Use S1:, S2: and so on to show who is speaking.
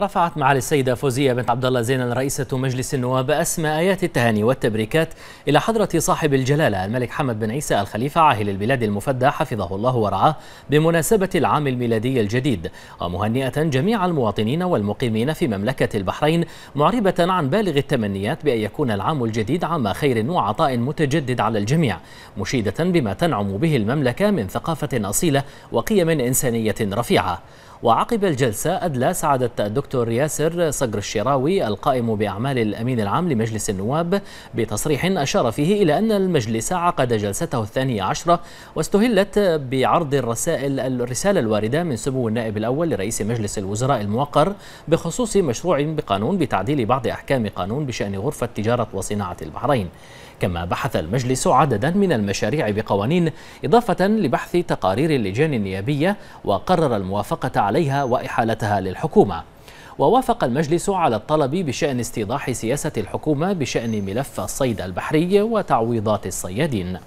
S1: رفعت معالي السيدة فوزية بنت عبد الله زين رئيسة مجلس النواب أسماء آيات التهاني والتبريكات إلى حضرة صاحب الجلالة الملك حمد بن عيسى الخليفة عاهل البلاد المفدى حفظه الله ورعاه بمناسبة العام الميلادي الجديد ومهنئة جميع المواطنين والمقيمين في مملكة البحرين معربة عن بالغ التمنيات بأن يكون العام الجديد عام خير وعطاء متجدد على الجميع مشيدة بما تنعم به المملكة من ثقافة أصيلة وقيم إنسانية رفيعة وعقب الجلسة أدلى سعادة الدكتور ياسر صقر الشراوي القائم بأعمال الأمين العام لمجلس النواب بتصريح أشار فيه إلى أن المجلس عقد جلسته الثانية عشرة واستهلت بعرض الرسائل الرسالة الواردة من سمو النائب الأول لرئيس مجلس الوزراء الموقر بخصوص مشروع بقانون بتعديل بعض أحكام قانون بشأن غرفة تجارة وصناعة البحرين كما بحث المجلس عددا من المشاريع بقوانين إضافة لبحث تقارير اللجان النيابية وقرر الموافقة على عليها وإحالتها للحكومة ووافق المجلس على الطلب بشأن استيضاح سياسة الحكومة بشأن ملف الصيد البحري وتعويضات الصيادين